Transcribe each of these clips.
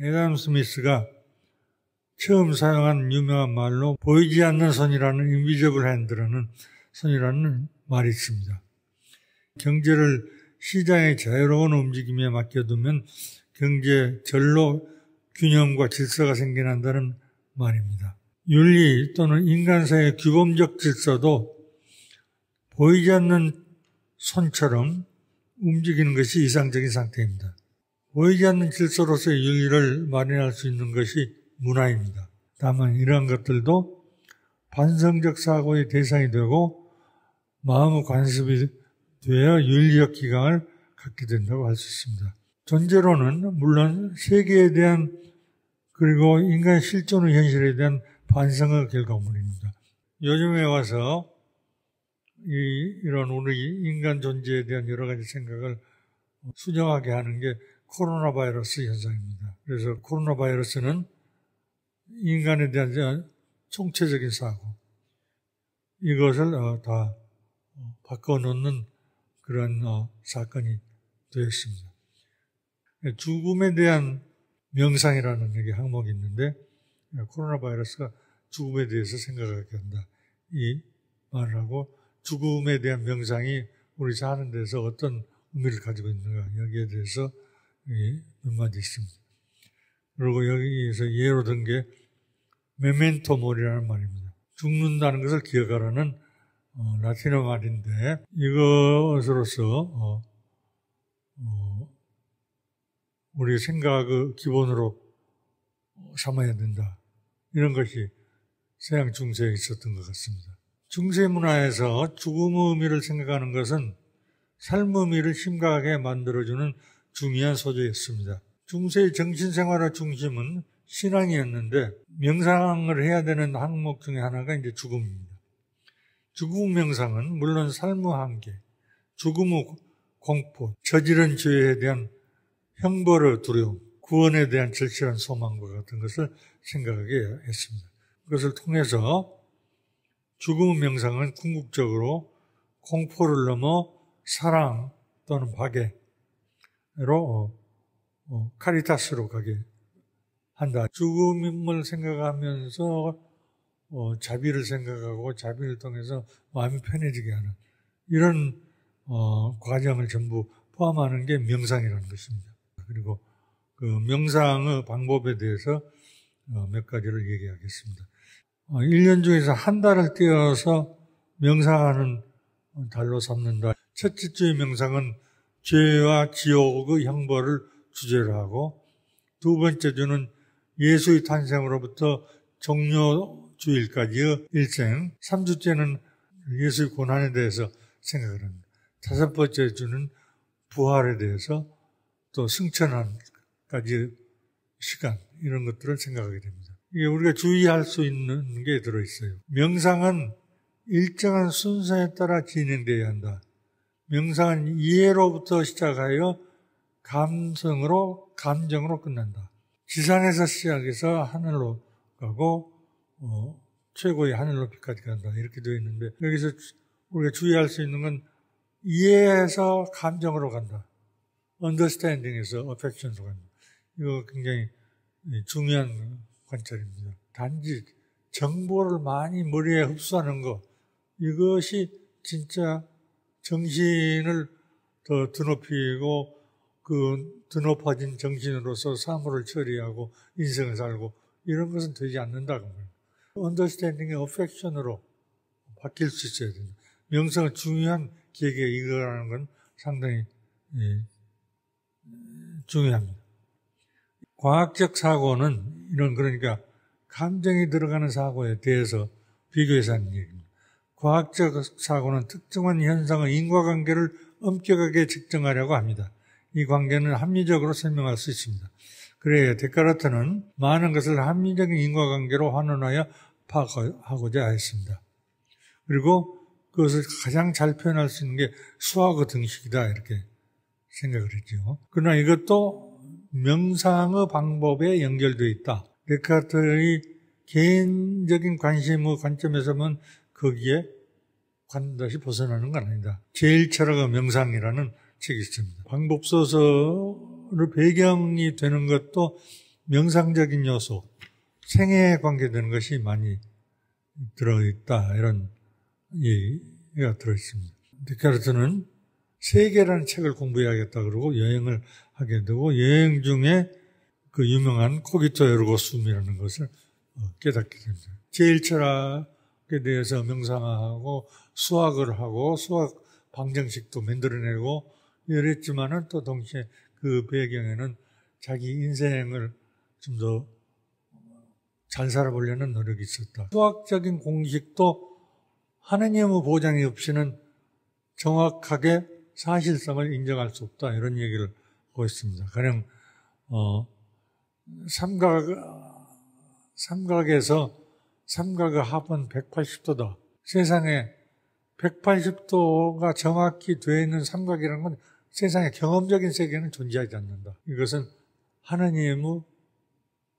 에담 스미스가 처음 사용한 유명한 말로 보이지 않는 선이라는 인비저블 핸드라는 선이라는 말이 있습니다. 경제를 시장의 자유로운 움직임에 맡겨두면 경제 절로 균형과 질서가 생겨난다는 말입니다. 윤리 또는 인간사의 규범적 질서도 보이지 않는 손처럼 움직이는 것이 이상적인 상태입니다. 보이지 않는 질서로서의 윤리를 마련할 수 있는 것이 문화입니다. 다만 이러한 것들도 반성적 사고의 대상이 되고 마음 관습이 되어 윤리적 기강을 갖게 된다고 할 수 있습니다. 전제로는 물론 세계에 대한 그리고 인간 실존의 현실에 대한 반성의 결과물입니다. 요즘에 와서 이, 이런 우리 인간 존재에 대한 여러 가지 생각을 수정하게 하는 게 코로나 바이러스 현상입니다. 그래서 코로나 바이러스는 인간에 대한 총체적인 사고, 이것을 어, 다 어, 바꿔놓는 그런 어, 사건이 되었습니다. 예, 죽음에 대한 명상이라는 여기 항목이 있는데, 예, 코로나 바이러스가 죽음에 대해서 생각하게 한다. 이 말을 하고, 죽음에 대한 명상이 우리 사는 데서 어떤 의미를 가지고 있는가, 여기에 대해서 몇 마디 있습니다. 그리고 여기에서 예로 든 게 메멘토 모리라는 말입니다. 죽는다는 것을 기억하라는 어, 라틴어 말인데 이것으로서 어, 어, 우리 생각의 기본으로 삼아야 된다. 이런 것이 서양 중세에 있었던 것 같습니다. 중세 문화에서 죽음의 의미를 생각하는 것은 삶의 의미를 심각하게 만들어주는 중요한 소재였습니다. 중세의 정신생활의 중심은 신앙이었는데 명상을 해야 되는 항목 중에 하나가 이제 죽음입니다. 죽음 명상은 물론 삶의 한계, 죽음의 공포, 저지른 죄에 대한 형벌의 두려움, 구원에 대한 절실한 소망과 같은 것을 생각하게 했습니다. 그것을 통해서 죽음 명상은 궁극적으로 공포를 넘어 사랑 또는 박애, 로 어, 어, 카리타스로 가게 한다. 죽음을 생각하면서 어, 자비를 생각하고 자비를 통해서 마음이 편해지게 하는 이런 어, 과정을 전부 포함하는 게 명상이라는 것입니다. 그리고 그 명상의 방법에 대해서 어, 몇 가지를 얘기하겠습니다. 1년 어, 중에서 한 달을 떼어서 명상하는 달로 삼는다. 첫째 주의 명상은 죄와 지옥의 형벌을 주제로 하고 두 번째 주는 예수의 탄생으로부터 종료주일까지의 일생, 3주째는 예수의 고난에 대해서 생각을 합니다. 다섯 번째 주는 부활에 대해서 또 승천한까지 시간, 이런 것들을 생각하게 됩니다. 이게 우리가 주의할 수 있는 게 들어있어요. 명상은 일정한 순서에 따라 진행되어야 한다. 명상은 이해로부터 시작하여 감성으로, 감정으로 끝난다. 지상에서 시작해서 하늘로 가고, 어, 최고의 하늘 높이까지 간다. 이렇게 되어 있는데, 여기서 우리가 주의할 수 있는 건 이해해서 감정으로 간다. understanding에서 affection으로 간다. 이거 굉장히 중요한 관찰입니다. 단지 정보를 많이 머리에 흡수하는 것, 이것이 진짜 정신을 더 드높이고 그 드높아진 정신으로서 사물을 처리하고 인생을 살고 이런 것은 되지 않는다 그말 언더스탠딩의 어펙션으로 바뀔 수 있어야 된다. 명성은 중요한 기획에 이거라는 건 상당히 예, 중요합니다. 과학적 사고는 이런 그러니까 감정이 들어가는 사고에 대해서 비교해서 하는 얘기입니다. 과학적 사고는 특정한 현상의 인과관계를 엄격하게 측정하려고 합니다. 이 관계는 합리적으로 설명할 수 있습니다. 그래야 데카르트는 많은 것을 합리적인 인과관계로 환원하여 파악하고자 했습니다. 그리고 그것을 가장 잘 표현할 수 있는 게 수학의 등식이다 이렇게 생각을 했죠. 그러나 이것도 명상의 방법에 연결되어 있다. 데카르트의 개인적인 관심의 관점에서는 거기에 반드시 벗어나는 건 아니다. 제일 철학의 명상이라는 책이 있습니다. 방법서서를 배경이 되는 것도 명상적인 요소, 생애에 관계되는 것이 많이 들어있다. 이런 얘기가 들어있습니다. 데카르트는 세계라는 책을 공부해야겠다 그러고 여행을 하게 되고 여행 중에 그 유명한 코기토 에르고숨이라는 것을 깨닫게 됩니다. 제일 철학 대해서 명상하고 수학을 하고 수학 방정식도 만들어내고 이랬지만은 또 동시에 그 배경에는 자기 인생을 좀 더 잘 살아보려는 노력이 있었다. 수학적인 공식도 하느님의 보장이 없이는 정확하게 사실성을 인정할 수 없다 이런 얘기를 하고 있습니다. 가령 어, 삼각 삼각에서 삼각의 합은 180도다. 세상에 180도가 정확히 되어 있는 삼각이라는 건 세상의 경험적인 세계는 존재하지 않는다. 이것은 하나님의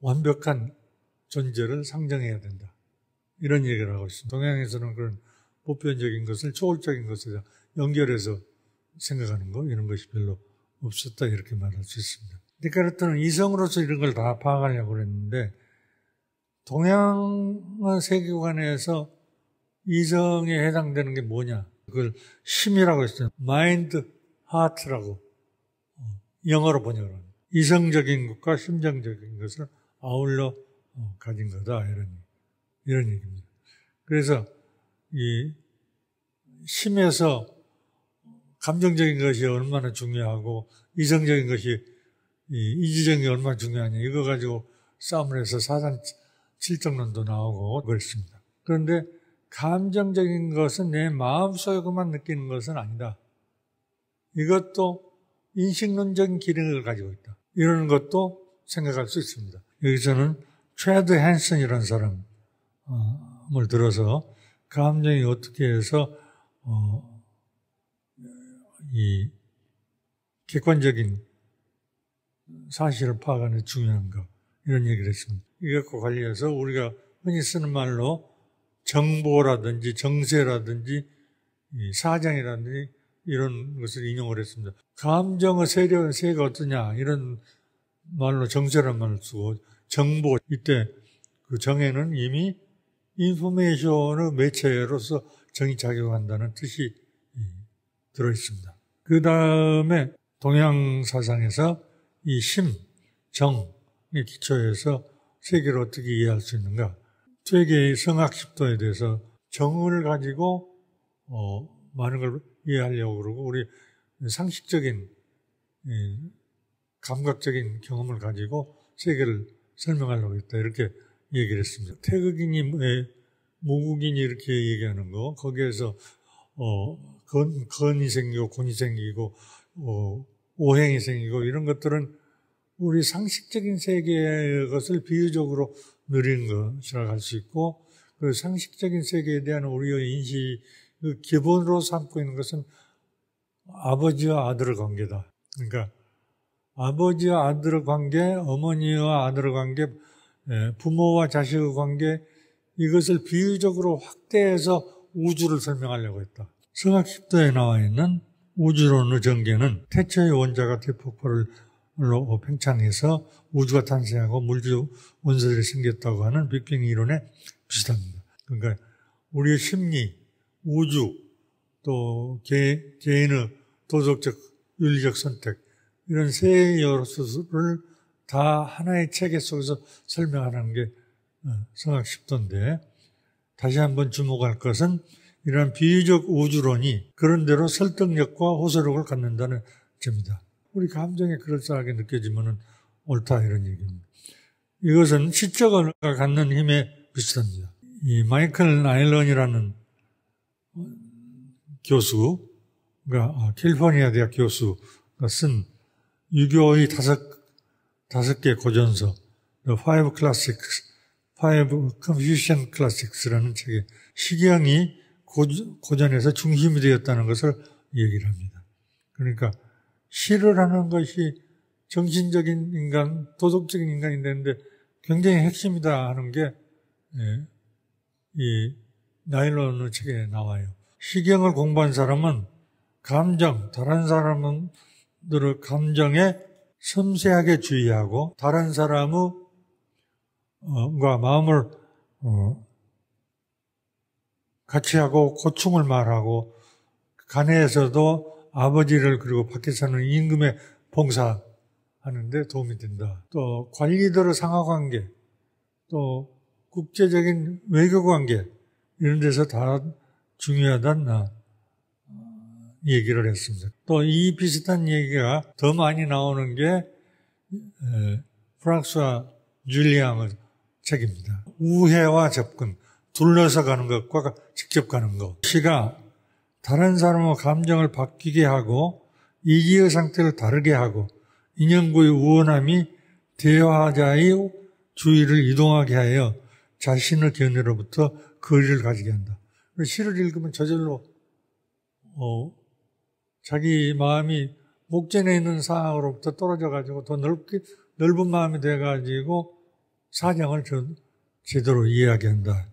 완벽한 존재를 상정해야 된다. 이런 얘기를 하고 있습니다. 동양에서는 그런 보편적인 것을 초월적인 것에 연결해서 생각하는 거 이런 것이 별로 없었다 이렇게 말할 수 있습니다. 데카르트는 이성으로서 이런 걸 다 파악하려고 그랬는데 동양 세계관에서 이성에 해당되는 게 뭐냐? 그걸 심이라고 했어요. 마인드, 하트라고 어, 영어로 번역을 합니다. 이성적인 것과 심정적인 것을 아울러 어, 가진 거다 이런 이런 얘기입니다. 그래서 이 심에서 감정적인 것이 얼마나 중요하고 이성적인 것 이, 이지적인 게 얼마나 중요하냐 이거 가지고 싸움을 해서 사상 실정론도 나오고 그랬습니다. 그런데 감정적인 것은 내 마음속에만 느끼는 것은 아니다. 이것도 인식론적인 기능을 가지고 있다. 이런 것도 생각할 수 있습니다. 여기서는 트레드 헨슨이라는 사람을 어, 들어서 감정이 어떻게 해서 어, 이 객관적인 사실을 파악하는 중요한가 이런 얘기를 했습니다. 이것과 관련해서 우리가 흔히 쓰는 말로 정보라든지 정세라든지 사장이라든지 이런 것을 인용을 했습니다. 감정의 세력은 세가 어떠냐 이런 말로 정세란 말을 쓰고 정보 이때 그 정해는 이미 인포메이션의 매체로서 정의 작용한다는 뜻이 들어 있습니다. 그 다음에 동양 사상에서 이 심, 정의 기초에서 세계를 어떻게 이해할 수 있는가? 세계의 성악십도에 대해서 정을 가지고 어, 많은 걸 이해하려고 그러고 우리 상식적인 이, 예, 감각적인 경험을 가지고 세계를 설명하려고 했다 이렇게 얘기를 했습니다. 태극인이 모국인이 예, 이렇게 얘기하는 거 거기에서 어, 건, 건이 생기고 곤이 생기고 어, 오행이 생기고 이런 것들은 우리 상식적인 세계의 것을 비유적으로 누린 것이라고 할 수 있고 그 상식적인 세계에 대한 우리의 인식 그 기본으로 삼고 있는 것은 아버지와 아들의 관계다. 그러니까 아버지와 아들의 관계, 어머니와 아들의 관계, 예, 부모와 자식의 관계 이것을 비유적으로 확대해서 우주를 설명하려고 했다. 성악 십도에 나와 있는 우주론의 전개는 태초의 원자가 대폭발을 로 팽창해서 우주가 탄생하고 물주 원소들이 생겼다고 하는 빅뱅 이론에 비슷합니다. 그러니까 우리의 심리, 우주, 또 개, 개인의 도덕적, 윤리적 선택 이런 세 요소를 다 하나의 체계 속에서 설명하는 게 어, 생각 1 0도데 다시 한번 주목할 것은 이러한 비유적 우주론이 그런대로 설득력과 호소력을 갖는다는 점이다. 우리 감정이 그럴싸하게 느껴지면 옳다 이런 얘기입니다. 이것은 시적을 갖는 힘에 비슷합니다. 이 마이클 아일런이라는 교수, 그 아, 캘리포니아 대학 교수가 쓴 유교의 다섯, 다섯 개 고전서, The Five Classics, Five Confucian Classics라는 책에 식양이 고전에서 중심이 되었다는 것을 얘기를 합니다. 그러니까 시를 하는 것이 정신적인 인간, 도덕적인 인간이 되는데 굉장히 핵심이다 하는 게, 예, 이 나일론의 책에 나와요. 시경을 공부한 사람은 감정, 다른 사람들의 감정에 섬세하게 주의하고 다른 사람의 과 마음을 어, 같이 하고 고충을 말하고 그 간에서도 아버지를 그리고 밖에 사는 임금의 봉사하는데 도움이 된다. 또 관리들의 상하관계, 또 국제적인 외교관계 이런 데서 다 중요하다는 어, 얘기를 했습니다. 또 이 비슷한 얘기가 더 많이 나오는 게 프랑스와 줄리앙의 책입니다. 우회와 접근, 둘러서 가는 것과 직접 가는 것. 시가 다른 사람의 감정을 바뀌게 하고 이기의 상태를 다르게 하고 인연구의 우원함이 대화자의 주의를 이동하게 하여 자신의 견해로부터 거리를 가지게 한다. 시를 읽으면 저절로 어, 자기 마음이 목전에 있는 상황으로부터 떨어져가지고 더 넓게, 넓은 마음이 돼가지고 사정을 전, 제대로 이해하게 한다.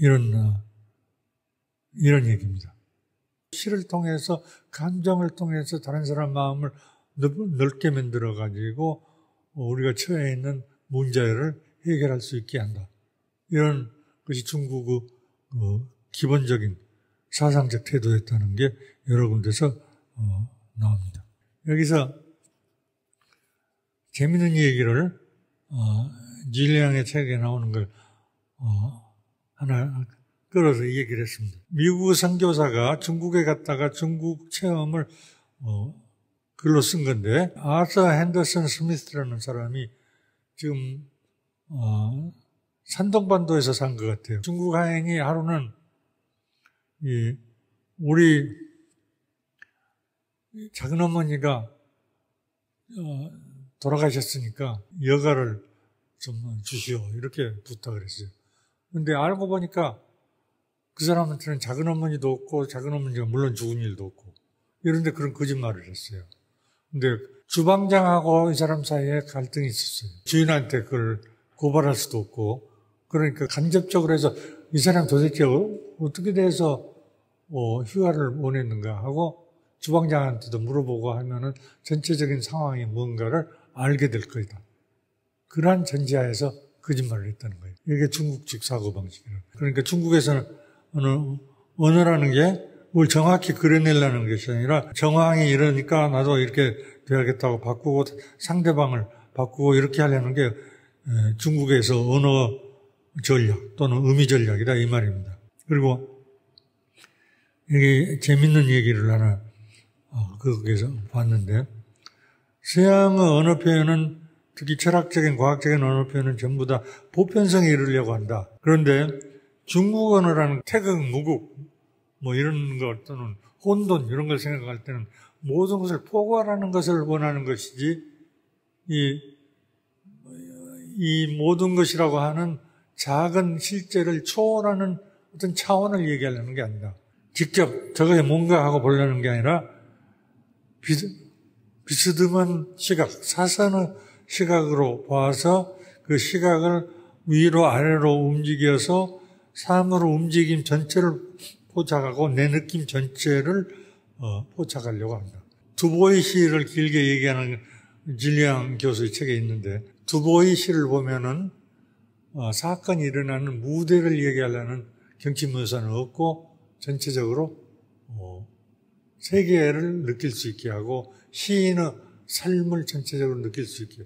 이런, 어, 이런 얘기입니다. 시를 통해서 감정을 통해서 다른 사람 마음을 넓게 만들어 가지고 우리가 처해 있는 문제를 해결할 수 있게 한다. 이런 것이 중국의 어, 기본적인 사상적 태도였다는 게 여러 군데서 어, 나옵니다. 여기서 재미있는 얘기를 질량의 어, 책에 나오는 걸 하나 끌어서 얘기를 했습니다. 미국 선교사가 중국에 갔다가 중국 체험을 어, 글로 쓴 건데 아서 핸더슨 스미스라는 사람이 지금 어, 산동반도에서 산 것 같아요. 중국 하행이 하루는 이 우리 작은 어머니가 어, 돌아가셨으니까 여가를 좀 주시오 이렇게 부탁을 했어요. 근데 알고 보니까 그 사람한테는 작은 어머니도 없고 작은 어머니가 물론 죽은 일도 없고 이런데 그런 거짓말을 했어요. 근데 주방장하고 이 사람 사이에 갈등이 있었어요. 주인한테 그걸 고발할 수도 없고 그러니까 간접적으로 해서 이 사람 도대체 어, 어떻게 돼서 어, 휴가를 보냈는가 하고 주방장한테도 물어보고 하면은 전체적인 상황이 뭔가를 알게 될 거다. 그러한 전제하에서 거짓말을 했다는 거예요. 이게 중국식 사고방식이에요. 그러니까 중국에서는 언어, 언어라는 게 뭘 정확히 그려내려는 것이 아니라 정황이 이러니까 나도 이렇게 돼야겠다고 바꾸고 상대방을 바꾸고 이렇게 하려는 게 중국에서 언어 전략 또는 의미 전략이다 이 말입니다. 그리고 이게 재밌는 얘기를 하나 어, 거기에서 봤는데 서양의 언어 표현은 특히 철학적인 과학적인 언어 표현은 전부 다 보편성에 이르려고 한다. 그런데 중국 언어라는 태극, 무국, 뭐 이런 것 또는 혼돈 이런 걸 생각할 때는 모든 것을 포괄하는 것을 원하는 것이지 이, 이 모든 것이라고 하는 작은 실제를 초월하는 어떤 차원을 얘기하려는 게 아니다. 직접 저것에 뭔가 하고 보려는 게 아니라 비스, 비스듬한 시각, 사선의 시각으로 봐서 그 시각을 위로 아래로 움직여서 삶으로 움직임 전체를 포착하고 내 느낌 전체를 어, 포착하려고 합니다. 두보이 시를 길게 얘기하는 진리양 교수의 책에 있는데 두보이 시를 보면은 어, 사건이 일어나는 무대를 얘기하려는 경치문서는 없고 전체적으로 어, 세계를 느낄 수 있게 하고 시인의 삶을 전체적으로 느낄 수 있게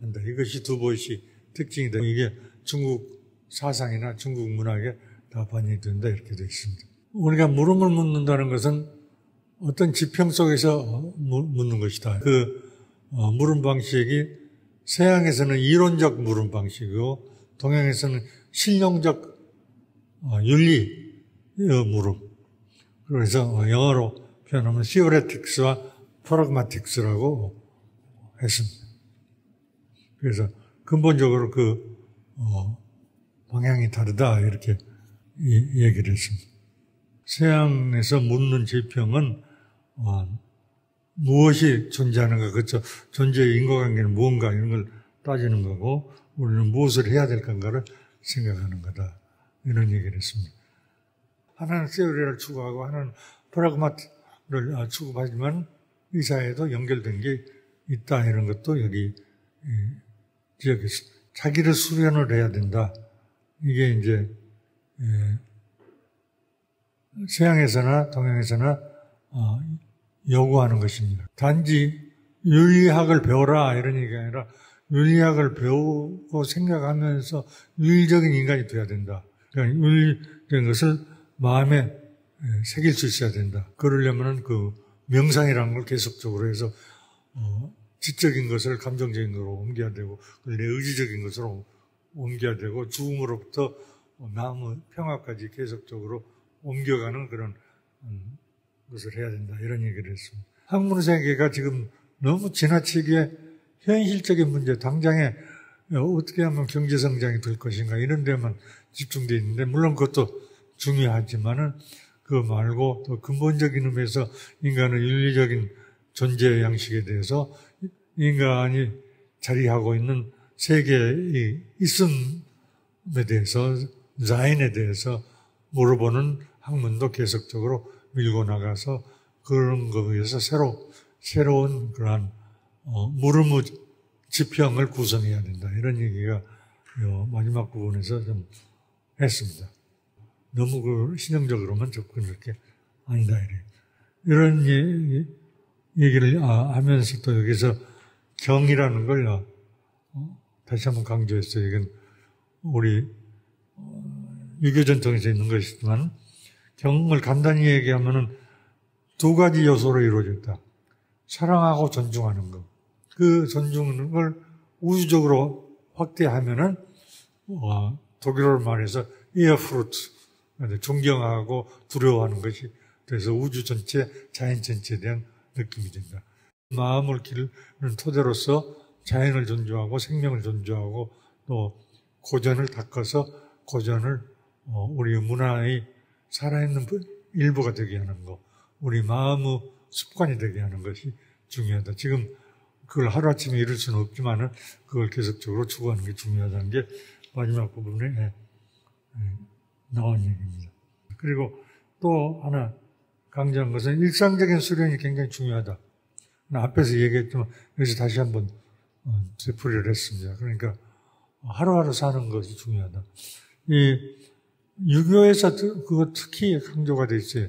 한다. 이것이 두보이 시 특징이다. 이게 중국 사상이나 중국 문학에 다 반영된다 이렇게 되어 있습니다. 우리가 물음을 묻는다는 것은 어떤 지평 속에서 묻는 것이다. 그 어, 물음 방식이 서양에서는 이론적 물음 방식이고 동양에서는 실용적 어, 윤리 물음. 그래서 영어로 표현하면 시오레틱스와 프라그마틱스라고 했습니다. 그래서 근본적으로 그 어, 방향이 다르다 이렇게 얘기를 했습니다. 서양에서 묻는 지평은 어, 무엇이 존재하는가, 그쵸? 존재의 인과관계는 무언가 이런 걸 따지는 거고 우리는 무엇을 해야 될 건가를 생각하는 거다 이런 얘기를 했습니다. 하나는 세오리를 추구하고 하나는 프라그마를 아, 추구하지만 이사에도 연결된 게 있다 이런 것도 여기 지적했습 자기를 수련을 해야 된다. 이게 이제 예, 서양에서나 동양에서나 어, 요구하는 것입니다. 단지 윤리학을 배워라 이런 얘기가 아니라 윤리학을 배우고 생각하면서 윤리적인 인간이 돼야 된다. 그러니까 윤리적인 것을 마음에 예, 새길 수 있어야 된다. 그러려면그 명상이라는 걸 계속적으로 해서 어, 지적인 것을 감정적인 것으로 옮겨야 되고 내 의지적인 것으로 옮겨야 되고 죽음으로부터 남의 평화까지 계속적으로 옮겨가는 그런 음, 것을 해야 된다 이런 얘기를 했습니다. 학문 세계가 지금 너무 지나치게 현실적인 문제 당장에 어떻게 하면 경제 성장이 될 것인가 이런 데만 집중돼 있는데 물론 그것도 중요하지만은 그 말고 또 근본적인 의미에서 인간의 윤리적인 존재 양식에 대해서 인간이 자리하고 있는 세계의 있음에 대해서 자인에 대해서 물어보는 학문도 계속적으로 밀고 나가서 그런 거에서 새로 새로운 그러한 어, 물음의 지평을 구성해야 된다 이런 얘기가 마지막 부분에서 좀 했습니다. 너무 그 신형적으로만 접근 이렇게 아니다 이래. 이런 얘기, 를 아, 하면서 또 여기서 경이라는 걸요. 다시 한번 강조했어요. 이건 우리 어, 유교 전통에서 있는 것이지만 경험을 간단히 얘기하면은 두 가지 요소로 이루어졌다. 사랑하고 존중하는 것. 그 존중하는 걸 우주적으로 확대하면은 어, 독일어로 말해서 이어프루트 존경하고 두려워하는 것이 돼서 우주 전체, 자연 전체에 대한 느낌이 된다. 마음을 기르는 토대로서 자연을 존중하고 생명을 존중하고 또 고전을 닦아서 고전을 어, 우리 문화의 살아있는 일부가 되게 하는 것, 우리 마음의 습관이 되게 하는 것이 중요하다. 지금 그걸 하루아침에 이룰 수는 없지만은 그걸 계속적으로 추구하는 게 중요하다는 게 마지막 부분에 예, 예, 나온 얘기입니다. 그리고 또 하나 강조한 것은 일상적인 수련이 굉장히 중요하다. 앞에서 얘기했지만 여기서 다시 한번 되풀이를 했습니다. 그러니까 하루하루 사는 것이 중요하다. 이 유교에서 그거 특히 강조가 돼 있어요.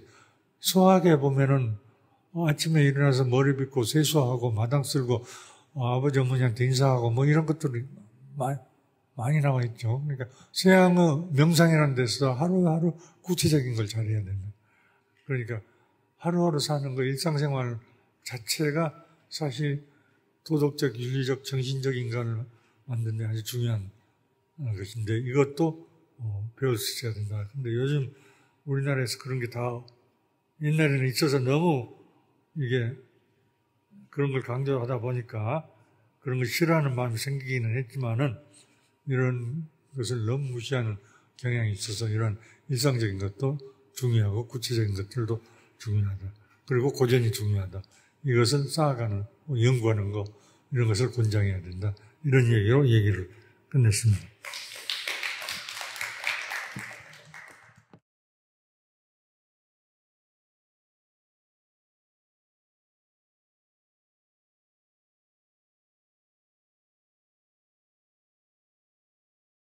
소학에 보면은 아침에 일어나서 머리 빗고 세수하고 마당 쓸고 아버지 어머니한테 인사하고 뭐 이런 것들이 많이, 많이 나와 있죠. 그러니까 서양의 명상이라는 데서 하루하루 구체적인 걸 잘해야 됩니다 그러니까 하루하루 사는 거 일상생활 자체가 사실 도덕적, 윤리적, 정신적 인간을 만드는 데 아주 중요한 어, 것인데 이것도 어, 배울 수 있어야 된다. 근데 요즘 우리나라에서 그런 게 다 옛날에는 있어서 너무 이게 그런 걸 강조하다 보니까 그런 걸 싫어하는 마음이 생기기는 했지만은 이런 것을 너무 무시하는 경향이 있어서 이런 일상적인 것도 중요하고 구체적인 것들도 중요하다. 그리고 고전이 중요하다. 이것을 쌓아가는, 뭐 연구하는 것, 이런 것을 권장해야 된다. 이런 얘기로 얘기를 끝냈습니다.